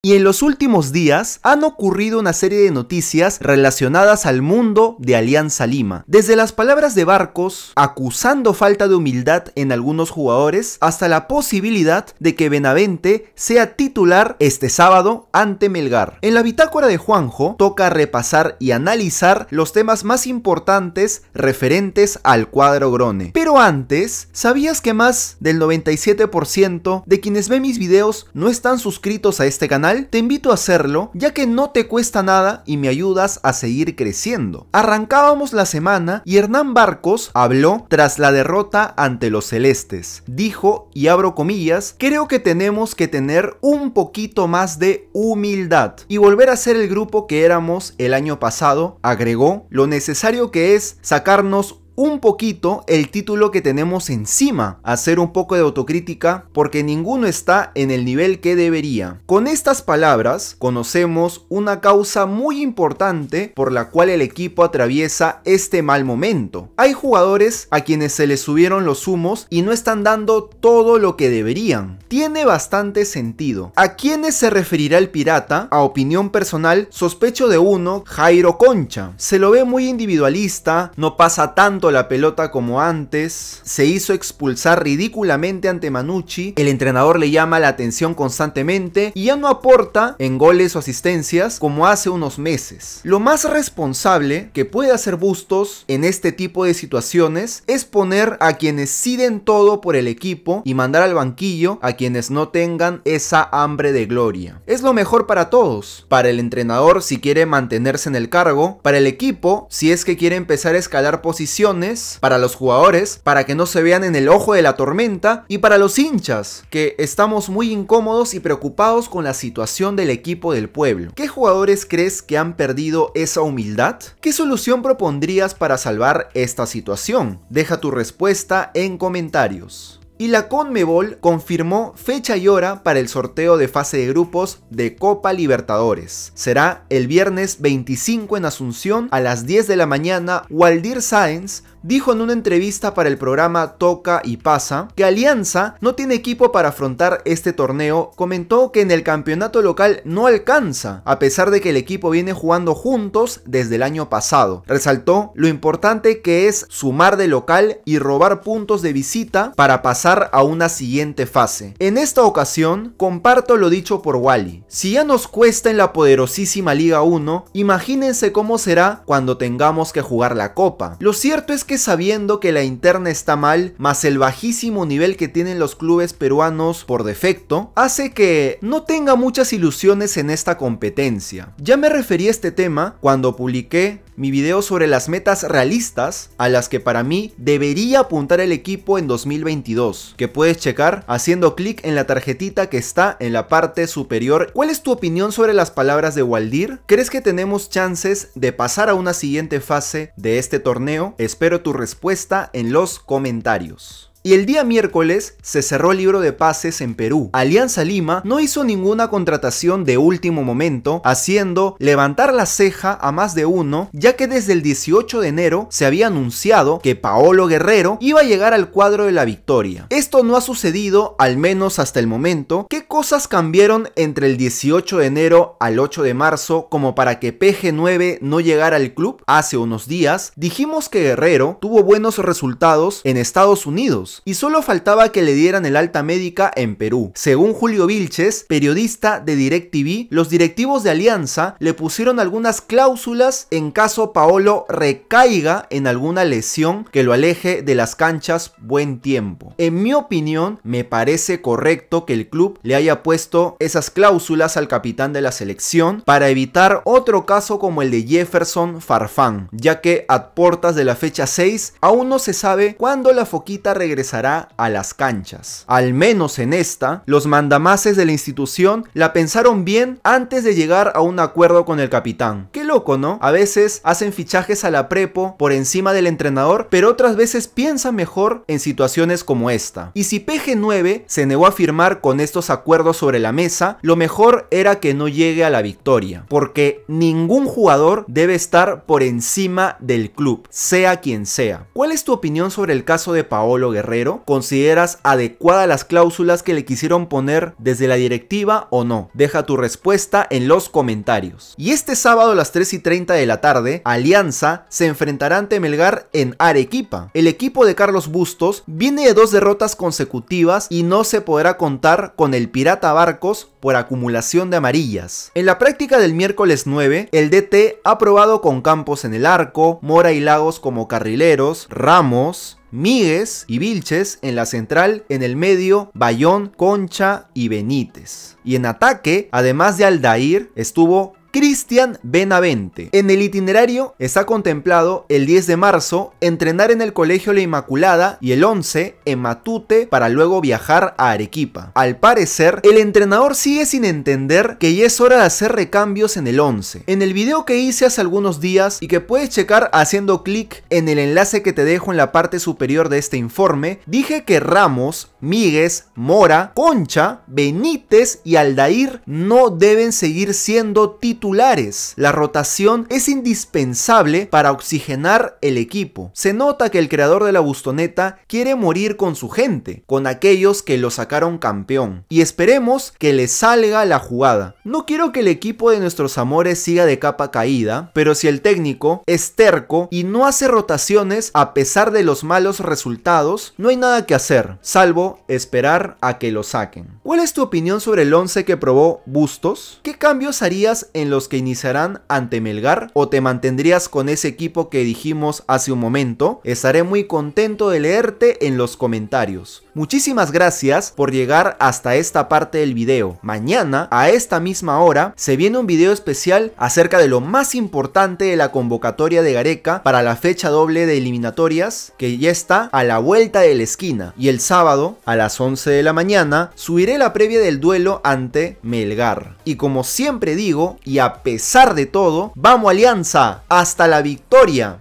Y en los últimos días han ocurrido una serie de noticias relacionadas al mundo de Alianza Lima. Desde las palabras de Barcos, acusando falta de humildad en algunos jugadores, hasta la posibilidad de que Benavente sea titular este sábado ante Melgar. En la bitácora de Juanjo toca repasar y analizar los temas más importantes referentes al cuadro Grone. Pero antes, ¿sabías que más del 97% de quienes ven mis videos no están suscritos a este canal? te invito a hacerlo ya que no te cuesta nada y me ayudas a seguir creciendo. Arrancábamos la semana y Hernán Barcos habló tras la derrota ante los celestes. Dijo, y abro comillas, creo que tenemos que tener un poquito más de humildad y volver a ser el grupo que éramos el año pasado, agregó, lo necesario que es sacarnos un poquito el título que tenemos encima, hacer un poco de autocrítica porque ninguno está en el nivel que debería. Con estas palabras conocemos una causa muy importante por la cual el equipo atraviesa este mal momento. Hay jugadores a quienes se les subieron los humos y no están dando todo lo que deberían. Tiene bastante sentido. ¿A quiénes se referirá el pirata? A opinión personal, sospecho de uno, Jairo Concha. Se lo ve muy individualista, no pasa tanto la pelota como antes, se hizo expulsar ridículamente ante Manucci, el entrenador le llama la atención constantemente y ya no aporta en goles o asistencias como hace unos meses. Lo más responsable que puede hacer Bustos en este tipo de situaciones es poner a quienes siden todo por el equipo y mandar al banquillo a quienes no tengan esa hambre de gloria. Es lo mejor para todos, para el entrenador si quiere mantenerse en el cargo, para el equipo si es que quiere empezar a escalar posiciones para los jugadores, para que no se vean en el ojo de la tormenta y para los hinchas, que estamos muy incómodos y preocupados con la situación del equipo del pueblo. ¿Qué jugadores crees que han perdido esa humildad? ¿Qué solución propondrías para salvar esta situación? Deja tu respuesta en comentarios. Y la Conmebol confirmó fecha y hora para el sorteo de fase de grupos de Copa Libertadores. Será el viernes 25 en Asunción a las 10 de la mañana. Waldir Sáenz dijo en una entrevista para el programa Toca y Pasa que Alianza no tiene equipo para afrontar este torneo, comentó que en el campeonato local no alcanza, a pesar de que el equipo viene jugando juntos desde el año pasado. Resaltó lo importante que es sumar de local y robar puntos de visita para pasar a una siguiente fase. En esta ocasión, comparto lo dicho por Wally. Si ya nos cuesta en la poderosísima Liga 1, imagínense cómo será cuando tengamos que jugar la Copa. Lo cierto es que sabiendo que la interna está mal, más el bajísimo nivel que tienen los clubes peruanos por defecto, hace que no tenga muchas ilusiones en esta competencia. Ya me referí a este tema cuando publiqué mi video sobre las metas realistas a las que para mí debería apuntar el equipo en 2022, que puedes checar haciendo clic en la tarjetita que está en la parte superior. ¿Cuál es tu opinión sobre las palabras de Waldir? ¿Crees que tenemos chances de pasar a una siguiente fase de este torneo? Espero tu respuesta en los comentarios. Y el día miércoles se cerró el libro de pases en Perú. Alianza Lima no hizo ninguna contratación de último momento, haciendo levantar la ceja a más de uno, ya que desde el 18 de enero se había anunciado que Paolo Guerrero iba a llegar al cuadro de la victoria. Esto no ha sucedido, al menos hasta el momento. ¿Qué cosas cambiaron entre el 18 de enero al 8 de marzo como para que PG9 no llegara al club? Hace unos días dijimos que Guerrero tuvo buenos resultados en Estados Unidos y solo faltaba que le dieran el alta médica en Perú. Según Julio Vilches, periodista de DirecTV, los directivos de Alianza le pusieron algunas cláusulas en caso Paolo recaiga en alguna lesión que lo aleje de las canchas buen tiempo. En mi opinión, me parece correcto que el club le haya puesto esas cláusulas al capitán de la selección para evitar otro caso como el de Jefferson Farfán, ya que a portas de la fecha 6 aún no se sabe cuándo la foquita regresará regresará a las canchas. Al menos en esta, los mandamases de la institución la pensaron bien antes de llegar a un acuerdo con el capitán. Qué loco, ¿no? A veces hacen fichajes a la prepo por encima del entrenador, pero otras veces piensan mejor en situaciones como esta. Y si PG9 se negó a firmar con estos acuerdos sobre la mesa, lo mejor era que no llegue a la victoria, porque ningún jugador debe estar por encima del club, sea quien sea. ¿Cuál es tu opinión sobre el caso de Paolo Guerrero? ¿Consideras adecuada las cláusulas que le quisieron poner desde la directiva o no? Deja tu respuesta en los comentarios. Y este sábado a las 3 y 30 de la tarde, Alianza se enfrentará ante Melgar en Arequipa. El equipo de Carlos Bustos viene de dos derrotas consecutivas y no se podrá contar con el Pirata Barcos por acumulación de amarillas. En la práctica del miércoles 9, el DT ha probado con Campos en el arco, Mora y Lagos como carrileros, Ramos, Míguez y Vilches en la central, en el medio Bayón, Concha y Benítez. Y en ataque, además de Aldair, estuvo Cristian Benavente. En el itinerario está contemplado el 10 de marzo entrenar en el Colegio La Inmaculada y el 11 en Matute para luego viajar a Arequipa. Al parecer, el entrenador sigue sin entender que ya es hora de hacer recambios en el 11. En el video que hice hace algunos días y que puedes checar haciendo clic en el enlace que te dejo en la parte superior de este informe, dije que Ramos Míguez, Mora, Concha, Benítez y Aldair no deben seguir siendo titulares. La rotación es indispensable para oxigenar el equipo. Se nota que el creador de la Bustoneta quiere morir con su gente, con aquellos que lo sacaron campeón. Y esperemos que le salga la jugada. No quiero que el equipo de nuestros amores siga de capa caída, pero si el técnico es terco y no hace rotaciones a pesar de los malos resultados, no hay nada que hacer, salvo esperar a que lo saquen. ¿Cuál es tu opinión sobre el 11 que probó Bustos? ¿Qué cambios harías en los que iniciarán ante Melgar o te mantendrías con ese equipo que dijimos hace un momento? Estaré muy contento de leerte en los comentarios. Muchísimas gracias por llegar hasta esta parte del video. Mañana, a esta misma hora, se viene un video especial acerca de lo más importante de la convocatoria de Gareca para la fecha doble de eliminatorias que ya está a la vuelta de la esquina. Y el sábado a las 11 de la mañana, subiré la previa del duelo ante Melgar. Y como siempre digo, y a pesar de todo, vamos Alianza, hasta la victoria.